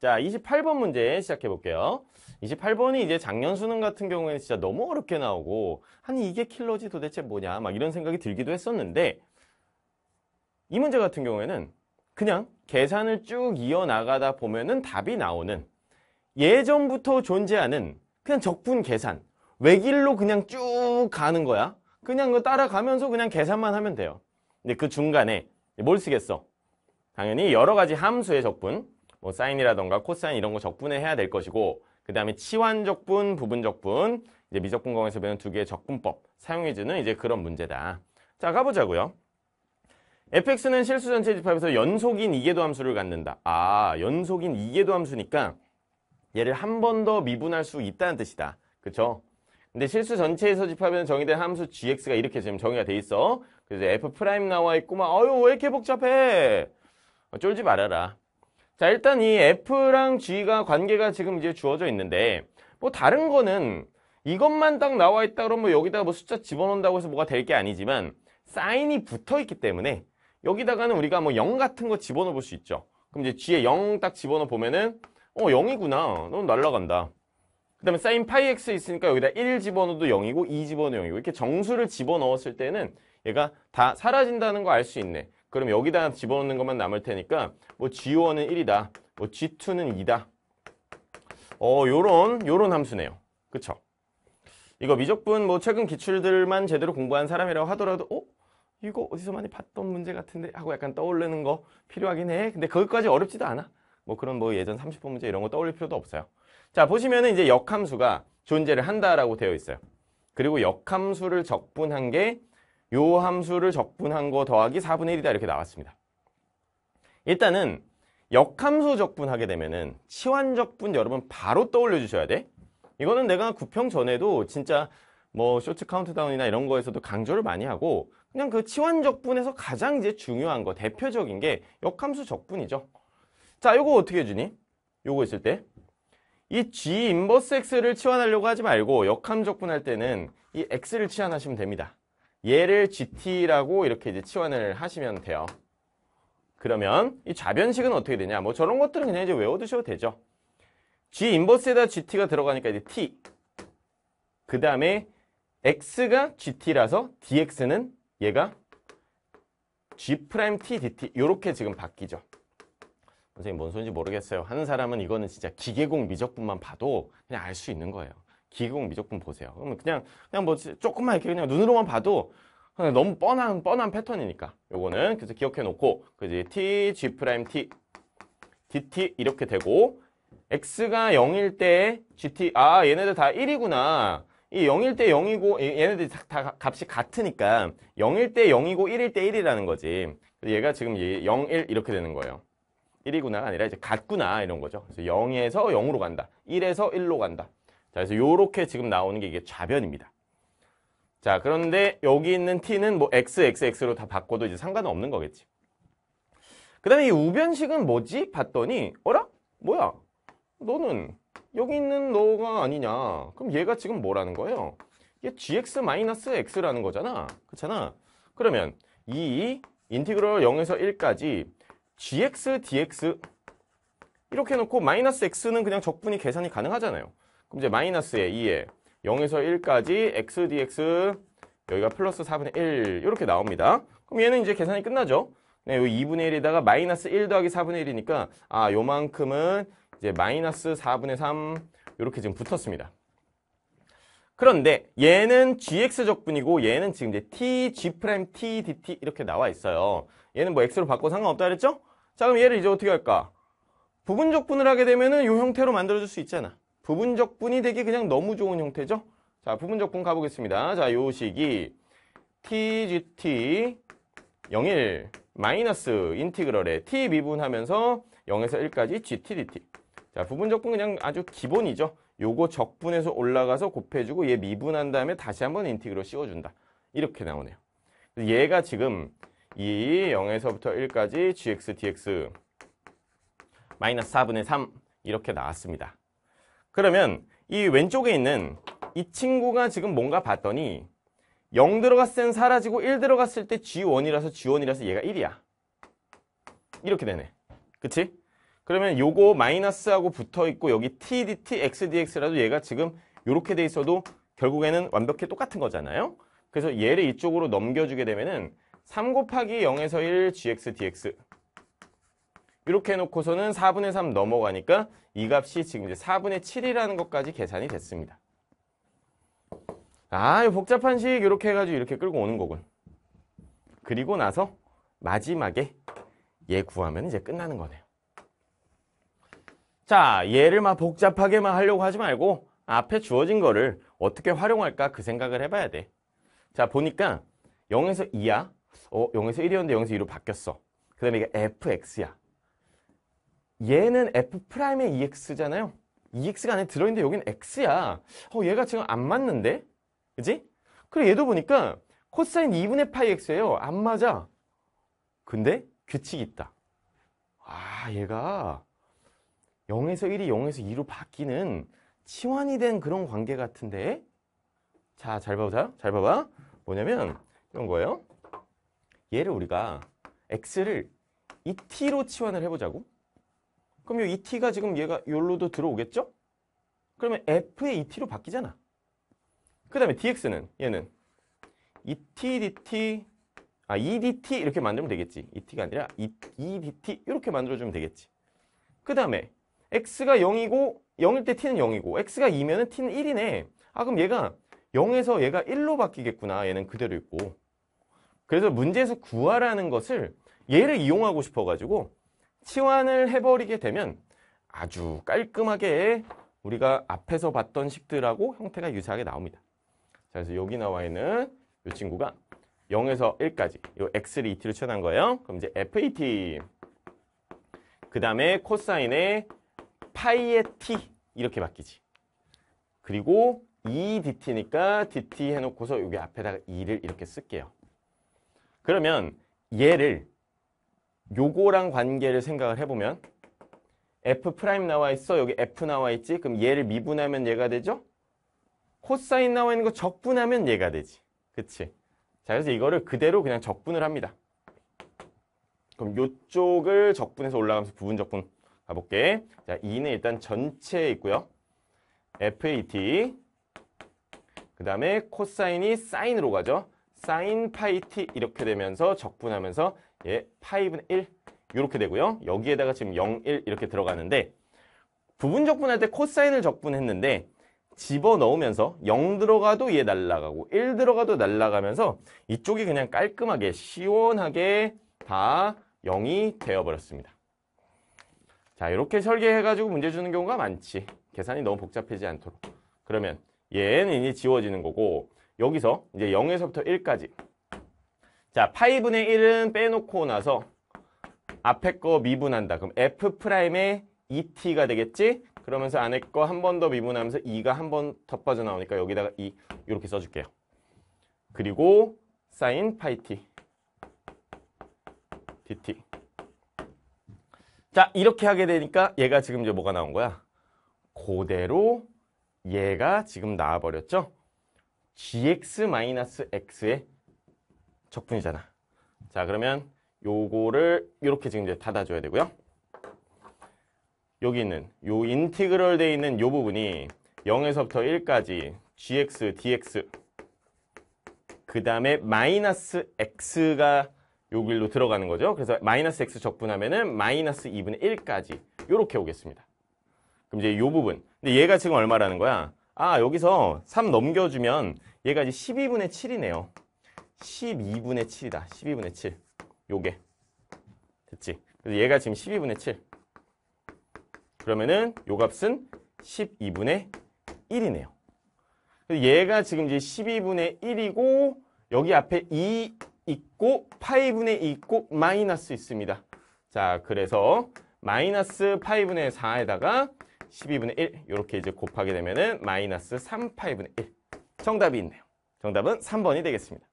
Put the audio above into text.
자, 28번 문제 시작해 볼게요. 28번이 이제 작년 수능 같은 경우에는 진짜 너무 어렵게 나오고 아니 이게 킬러지 도대체 뭐냐 막 이런 생각이 들기도 했었는데 이 문제 같은 경우에는 그냥 계산을 쭉 이어나가다 보면은 답이 나오는 예전부터 존재하는 그냥 적분 계산 외길로 그냥 쭉 가는 거야. 그냥 그 따라가면서 그냥 계산만 하면 돼요. 근데 그 중간에 뭘 쓰겠어? 당연히 여러 가지 함수의 적분 뭐 사인이라던가 코사인 이런 거 적분해야 될 것이고 그 다음에 치환적분, 부분적분, 이제 미적분 강에서 배운 두 개의 적분법 사용해주는 이제 그런 문제다. 자 가보자고요. fx는 실수 전체 집합에서 연속인 이계도 함수를 갖는다. 아 연속인 이계도 함수니까 얘를 한 번 더 미분할 수 있다는 뜻이다. 그쵸? 근데 실수 전체에서 집합에는 정의된 함수 gx가 이렇게 지금 정의가 돼 있어. 그래서 f' 프라임 나와 있고 막아유왜 이렇게 복잡해? 어, 쫄지 말아라. 자, 일단 이 F랑 G가 관계가 지금 이제 주어져 있는데 뭐 다른 거는 이것만 딱 나와 있다 그러면 뭐 여기다가 뭐 숫자 집어넣는다고 해서 뭐가 될 게 아니지만 사인이 붙어 있기 때문에 여기다가는 우리가 뭐 0 같은 거 집어넣어 볼 수 있죠. 그럼 이제 G에 0 딱 집어넣어 보면은 어 0이구나. 너무 날라간다. 그 다음에 사인 파이 x 있으니까 여기다 1 집어넣어도 0이고 2 집어넣어도 0이고 이렇게 정수를 집어넣었을 때는 얘가 다 사라진다는 거 알 수 있네. 그럼 여기다 집어넣는 것만 남을 테니까 뭐 G1은 1이다. 뭐 G2는 2다. 어, 요런 요런 함수네요. 그쵸? 이거 미적분 뭐 최근 기출들만 제대로 공부한 사람이라고 하더라도 어? 이거 어디서 많이 봤던 문제 같은데 하고 약간 떠올리는 거 필요하긴 해. 근데 그것까지 어렵지도 않아. 뭐 그런 뭐 예전 30분 문제 이런 거 떠올릴 필요도 없어요. 자, 보시면은 이제 역함수가 존재를 한다라고 되어 있어요. 그리고 역함수를 적분한 게요 함수를 적분한 거 더하기 4분의 1이다 이렇게 나왔습니다. 일단은 역함수 적분하게 되면은 치환 적분 여러분 바로 떠올려 주셔야 돼. 이거는 내가 구평 전에도 진짜 뭐 쇼츠 카운트다운이나 이런 거에서도 강조를 많이 하고 그냥 그 치환 적분에서 가장 이제 중요한 거 대표적인 게 역함수 적분이죠. 자, 요거 어떻게 해 주니? 요거 있을 때 이 G 인버스 X를 치환하려고 하지 말고 역함 적분할 때는 이 X를 치환하시면 됩니다. 얘를 GT라고 이렇게 이제 치환을 하시면 돼요. 그러면 이 좌변식은 어떻게 되냐? 뭐 저런 것들은 그냥 이제 외워두셔도 되죠. G 인버스에다 GT가 들어가니까 이제 T. 그 다음에 X가 GT라서 DX는 얘가 G'T DT. 이렇게 지금 바뀌죠. 선생님 뭔 소리인지 모르겠어요. 하는 사람은 이거는 진짜 기계공 미적분만 봐도 그냥 알 수 있는 거예요. 기공 미적분 보세요. 그러면 그냥 그냥 뭐 조금만 이렇게 그냥 눈으로만 봐도 너무 뻔한 뻔한 패턴이니까 요거는 그래서 기억해 놓고 그지 t g 프라임 t dt 이렇게 되고 x가 0일 때 gt 아 얘네들 다 1이구나. 이 0일 때 0이고 얘네들 다, 다 값이 같으니까 0일 때 0이고 1일 때 1이라는 거지. 얘가 지금 0, 1 이렇게 되는 거예요. 1이구나 아니라 이제 같구나 이런 거죠. 그래서 0에서 0으로 간다. 1에서 1로 간다. 자, 그래서 이렇게 지금 나오는 게 이게 좌변입니다. 자, 그런데 여기 있는 t는 뭐 x, x, x로 다 바꿔도 이제 상관은 없는 거겠지. 그 다음에 이 우변식은 뭐지? 봤더니 어라? 뭐야? 너는 여기 있는 너가 아니냐. 그럼 얘가 지금 뭐라는 거예요? 얘 gx-x라는 거잖아. 그렇잖아. 그러면 이 인티그럴 0에서 1까지 gx, dx 이렇게 해놓고 마이너스 x는 그냥 적분이 계산이 가능하잖아요. 그럼 이제 마이너스의 2에 0에서 1까지 x dx 여기가 플러스 4분의 1 이렇게 나옵니다. 그럼 얘는 이제 계산이 끝나죠. 네, 요 2분의 1에다가 마이너스 1 더하기 4분의 1이니까 아 요만큼은 이제 마이너스 4분의 3 이렇게 지금 붙었습니다. 그런데 얘는 gx적분이고 얘는 지금 이제 t, g 프라임, t, dt 이렇게 나와 있어요. 얘는 뭐 x로 바꿔 상관없다 그랬죠? 자 그럼 얘를 이제 어떻게 할까? 부분적분을 하게 되면은 요 형태로 만들어줄 수 있잖아. 부분적분이 되기 그냥 너무 좋은 형태죠. 자, 부분적분 가보겠습니다. 자, 요 식이 tgt 01 마이너스 인티그럴에 t 미분하면서 0에서 1까지 gt dt. 자, 부분적분 그냥 아주 기본이죠. 요거 적분에서 올라가서 곱해주고 얘 미분한 다음에 다시 한번 인티그럴 씌워준다. 이렇게 나오네요. 얘가 지금 이 0에서부터 1까지 gx dx 마이너스 4분의 3 이렇게 나왔습니다. 그러면 이 왼쪽에 있는 이 친구가 지금 뭔가 봤더니 0 들어갔을 땐 사라지고 1 들어갔을 때 G1이라서 G1이라서 얘가 1이야. 이렇게 되네. 그치? 그러면 요거 마이너스하고 붙어있고 여기 t, dt, x, dx라도 얘가 지금 이렇게 돼 있어도 결국에는 완벽히 똑같은 거잖아요. 그래서 얘를 이쪽으로 넘겨주게 되면은 3 곱하기 0에서 1 gx, dx 이렇게 해놓고서는 4분의 3 넘어가니까 이 값이 지금 이제 4분의 7이라는 것까지 계산이 됐습니다. 아, 복잡한 식 이렇게 해가지고 이렇게 끌고 오는 거군. 그리고 나서 마지막에 얘 예 구하면 이제 끝나는 거네요. 자, 얘를 막 복잡하게만 하려고 하지 말고 앞에 주어진 거를 어떻게 활용할까 그 생각을 해봐야 돼. 자, 보니까 0에서 2야. 어, 0에서 1이었는데 0에서 2로 바뀌었어. 그 다음에 이게 fx야. 얘는 f'의 ex잖아요. ex가 안에 들어있는데 여기는 x야. 어, 얘가 지금 안 맞는데? 그지? 그리고 얘도 보니까 코사인 2분의 파이 x예요. 안 맞아. 근데 규칙이 있다. 아, 얘가 0에서 1이 0에서 2로 바뀌는 치환이 된 그런 관계 같은데 자, 잘 봐보자. 잘 봐봐. 뭐냐면 이런 거예요. 얘를 우리가 x를 2t로 e 치환을 해보자고. 그럼 이 e t가 지금 얘가 여기로도 들어오겠죠? 그러면 f의 e t 로 바뀌잖아. 그 다음에 dx는 얘는 e t dt 아 2dt e 이렇게 만들면 되겠지. e t 가 아니라 e, e d t 이렇게 만들어주면 되겠지. 그 다음에 x가 0이고 0일 때 t는 0이고 x가 2면은 t는 1이네. 아 그럼 얘가 0에서 얘가 1로 바뀌겠구나. 얘는 그대로 있고. 그래서 문제에서 구하라는 것을 얘를 이용하고 싶어가지고 치환을 해버리게 되면 아주 깔끔하게 우리가 앞에서 봤던 식들하고 형태가 유사하게 나옵니다. 자, 그래서 여기 나와 있는 이 친구가 0에서 1까지 이 x를 2t로 쳐낸 거예요. 그럼 이제 fat 그 다음에 코사인의 파이의 t 이렇게 바뀌지. 그리고 2dt니까 e dt 해놓고서 여기 앞에다가 2를 이렇게 쓸게요. 그러면 얘를 요거랑 관계를 생각을 해보면 f 프라임 나와 있어 여기 f 나와 있지 그럼 얘를 미분하면 얘가 되죠 코사인 나와 있는 거 적분하면 얘가 되지 그치 자 그래서 이거를 그대로 그냥 적분을 합니다 그럼 요쪽을 적분해서 올라가면서 부분 적분 가볼게 자 2는 일단 전체에 있고요 FAT 그 다음에 코사인이 사인으로 가죠 사인 파이 t 이렇게 되면서 적분하면서 예, 5이분의1 이렇게 되고요. 여기에다가 지금 0, 1 이렇게 들어가는데 부분 적분할 때 코사인을 적분했는데 집어넣으면서 0 들어가도 얘 날라가고 1 들어가도 날라가면서 이쪽이 그냥 깔끔하게 시원하게 다 0이 되어버렸습니다. 자 이렇게 설계해가지고 문제 주는 경우가 많지. 계산이 너무 복잡하지 않도록. 그러면 얘는 이제 지워지는 거고 여기서 이제 0에서부터 1까지 자, 파이분의 1은 빼놓고 나서 앞에 거 미분한다. 그럼 f 프라임에 2t가 e 되겠지? 그러면서 안에 거 한 번 더 미분하면서 2가 한 번 더 빠져나오니까 여기다가 2 e 이렇게 써줄게요. 그리고 사인 파이티 dt 자 이렇게 하게 되니까 얘가 지금 이제 뭐가 나온 거야? 고대로 얘가 지금 나와버렸죠? gx-x의 적분이잖아. 자, 그러면 요거를 이렇게 지금 이제 닫아줘야 되고요. 여기 있는 요 인티그럴 돼 있는 요 부분이 0에서부터 1까지 gx, dx 그 다음에 마이너스 x가 요 길로 들어가는 거죠. 그래서 마이너스 x 적분하면은 마이너스 2분의 1까지 요렇게 오겠습니다. 그럼 이제 요 부분. 근데 얘가 지금 얼마라는 거야? 아 여기서 3 넘겨주면 얘가 이제 12분의 7이네요. 12분의 7이다. 12분의 7. 요게. 됐지? 그래서 얘가 지금 12분의 7. 그러면은 요 값은 12분의 1이네요. 그래서 얘가 지금 이제 12분의 1이고 여기 앞에 2 있고 8분의 2 있고 마이너스 있습니다. 자, 그래서 마이너스 8분의 4에다가 12분의 1 이렇게 이제 곱하게 되면은 마이너스 3 8분의 1 정답이 있네요. 정답은 3번이 되겠습니다.